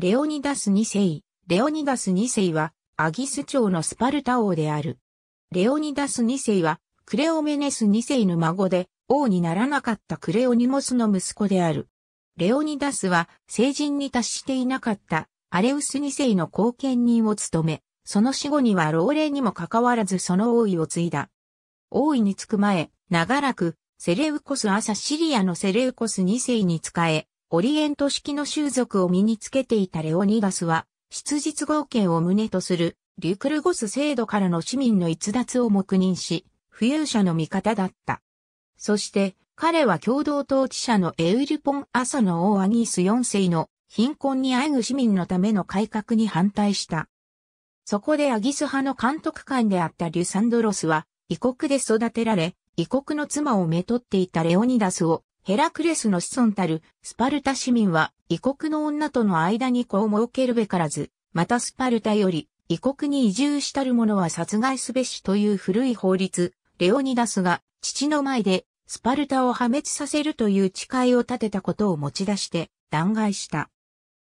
レオニダス2世、レオニダス2世は、アギス朝のスパルタ王である。レオニダス2世は、クレオメネス2世の孫で、王にならなかったクレオニモスの息子である。レオニダスは、成人に達していなかった、アレウス2世の後見人を務め、その死後には老齢にもかかわらずその王位を継いだ。王位につく前、長らく、セレウコス朝シリアのセレウコス2世に仕え、オリエント式の習俗を身につけていたレオニガスは、質実合計を旨とする、リュクルゴス制度からの市民の逸脱を黙認し、富裕者の味方だった。そして、彼は共同統治者のエウリポン・アサの王アギース4世の貧困にあえぐ市民のための改革に反対した。そこでアギス派の監督官であったリュサンドロスは、異国で育てられ、異国の妻をめとっていたレオニダスをヘラクレスの子孫たるスパルタ市民は異国の女との間に子を設けるべからず、またスパルタより異国に移住したる者は殺害すべしという古い法律、レオニダスが父の前でスパルタを破滅させるという誓いを立てたことを持ち出して弾劾した。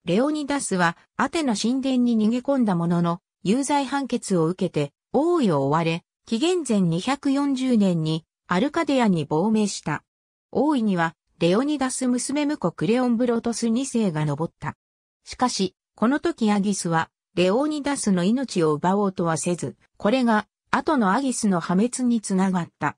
レオニダスはアテナ神殿に逃げ込んだものの有罪判決を受けて王位を追われ、紀元前240年にアルカデアに亡命した。大いには、レオニダス娘婿クレオンブロトス2世が登った。しかし、この時アギスは、レオニダスの命を奪おうとはせず、これが、後のアギスの破滅につながった。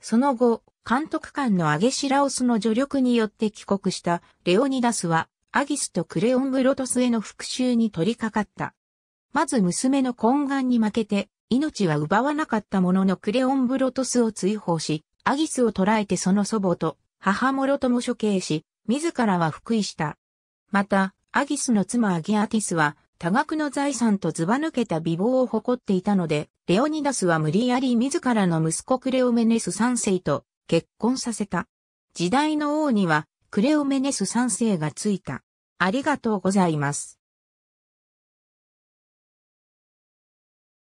その後、監督官のアゲシラオスの助力によって帰国したレオニダスは、アギスとクレオンブロトスへの復讐に取り掛かった。まず娘の懇願に負けて、命は奪わなかったもののクレオンブロトスを追放し、アギスを捕らえてその祖母と母もろとも処刑し、自らは復位した。また、アギスの妻アギアティスは、多額の財産とずば抜けた美貌を誇っていたので、レオニダスは無理やり自らの息子クレオメネス三世と結婚させた。時代の王にはクレオメネス三世がついた。ありがとうございます。